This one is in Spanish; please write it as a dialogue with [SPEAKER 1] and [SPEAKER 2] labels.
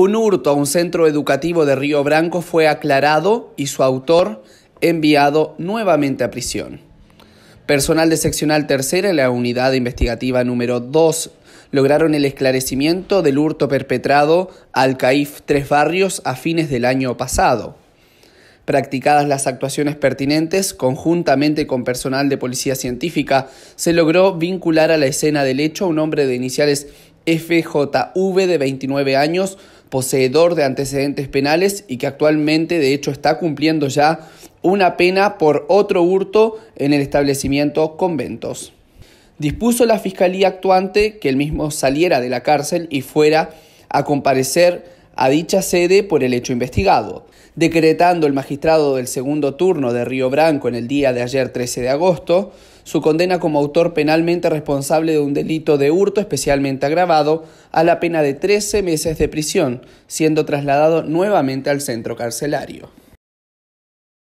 [SPEAKER 1] Un hurto a un centro educativo de Río Branco fue aclarado y su autor enviado nuevamente a prisión. Personal de seccional tercera en la unidad investigativa número 2 lograron el esclarecimiento del hurto perpetrado al CAIF Tres Barrios a fines del año pasado. Practicadas las actuaciones pertinentes, conjuntamente con personal de policía científica, se logró vincular a la escena del hecho a un hombre de iniciales FJV de 29 años, poseedor de antecedentes penales y que actualmente de hecho está cumpliendo ya una pena por otro hurto en el establecimiento Conventos. Dispuso la fiscalía actuante que el mismo saliera de la cárcel y fuera a comparecer a dicha sede por el hecho investigado, decretando el magistrado del segundo turno de Río Branco en el día de ayer 13 de agosto su condena como autor penalmente responsable de un delito de hurto especialmente agravado a la pena de 13 meses de prisión, siendo trasladado nuevamente al centro carcelario.